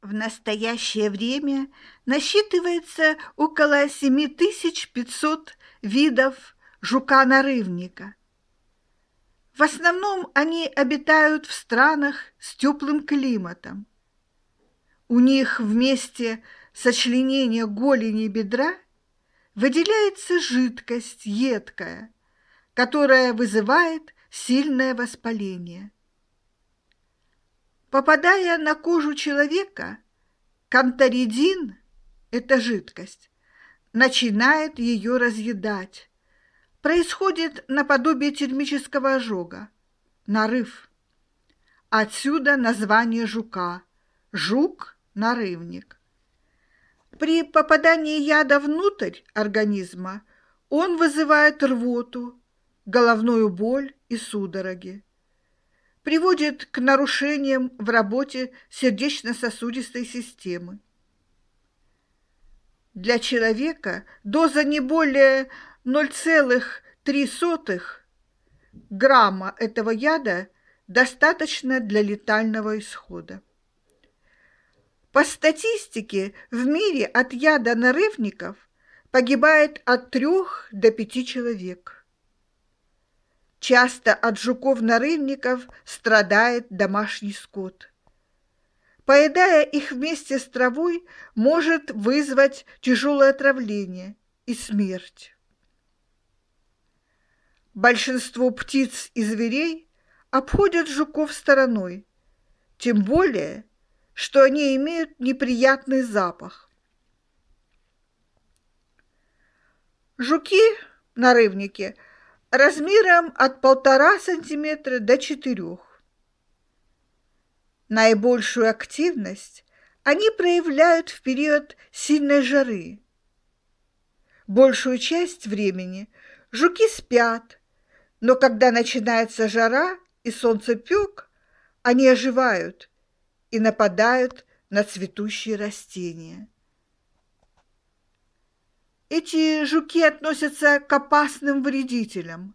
В настоящее время насчитывается около 7500 видов жука-нарывника. В основном они обитают в странах с теплым климатом. У них вместе сочленения голени и бедра выделяется жидкость едкая, которая вызывает сильное воспаление. Попадая на кожу человека, канторидин – эта жидкость – начинает ее разъедать. Происходит наподобие термического ожога – нарыв. Отсюда название жука – жук-нарывник. При попадании яда внутрь организма он вызывает рвоту, головную боль и судороги приводит к нарушениям в работе сердечно-сосудистой системы. Для человека доза не более 0,03 грамма этого яда достаточно для летального исхода. По статистике, в мире от яда нарывников погибает от 3 до 5 человек. Часто от жуков-нарывников страдает домашний скот. Поедая их вместе с травой, может вызвать тяжелое отравление и смерть. Большинство птиц и зверей обходят жуков стороной, тем более, что они имеют неприятный запах. Жуки-нарывники – размером от полтора сантиметра до четырех, Наибольшую активность они проявляют в период сильной жары. Большую часть времени жуки спят, но когда начинается жара и солнце солнцепек, они оживают и нападают на цветущие растения. Эти жуки относятся к опасным вредителям.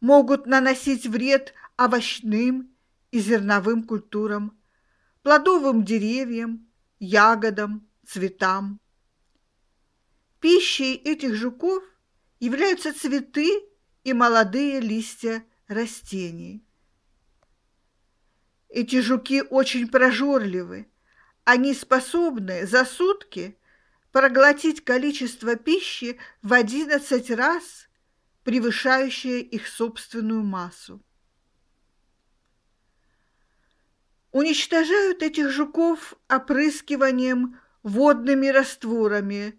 Могут наносить вред овощным и зерновым культурам, плодовым деревьям, ягодам, цветам. Пищей этих жуков являются цветы и молодые листья растений. Эти жуки очень прожорливы. Они способны за сутки проглотить количество пищи в 11 раз, превышающее их собственную массу. Уничтожают этих жуков опрыскиванием водными растворами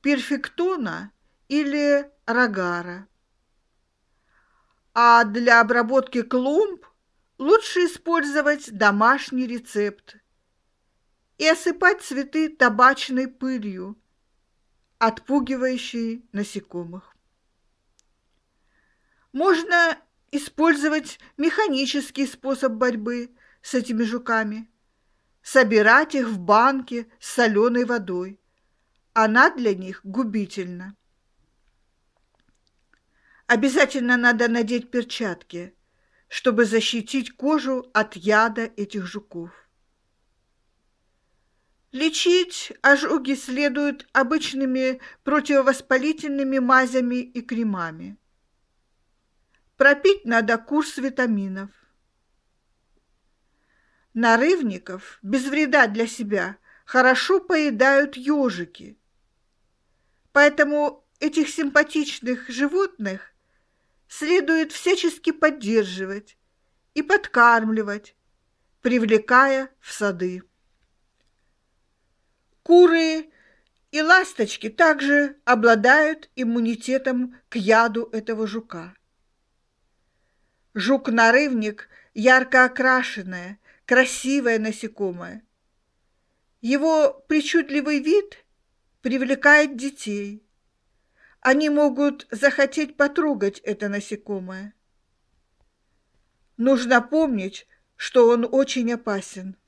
перфектона или рогара. А для обработки клумб лучше использовать домашний рецепт и осыпать цветы табачной пылью, отпугивающей насекомых. Можно использовать механический способ борьбы с этими жуками, собирать их в банке с соленой водой. Она для них губительна. Обязательно надо надеть перчатки, чтобы защитить кожу от яда этих жуков. Лечить ожоги следует обычными противовоспалительными мазями и кремами. Пропить надо курс витаминов. Нарывников без вреда для себя хорошо поедают ежики. Поэтому этих симпатичных животных следует всячески поддерживать и подкармливать, привлекая в сады. Куры и ласточки также обладают иммунитетом к яду этого жука. Жук-нарывник – ярко окрашенное, красивое насекомое. Его причудливый вид привлекает детей. Они могут захотеть потрогать это насекомое. Нужно помнить, что он очень опасен –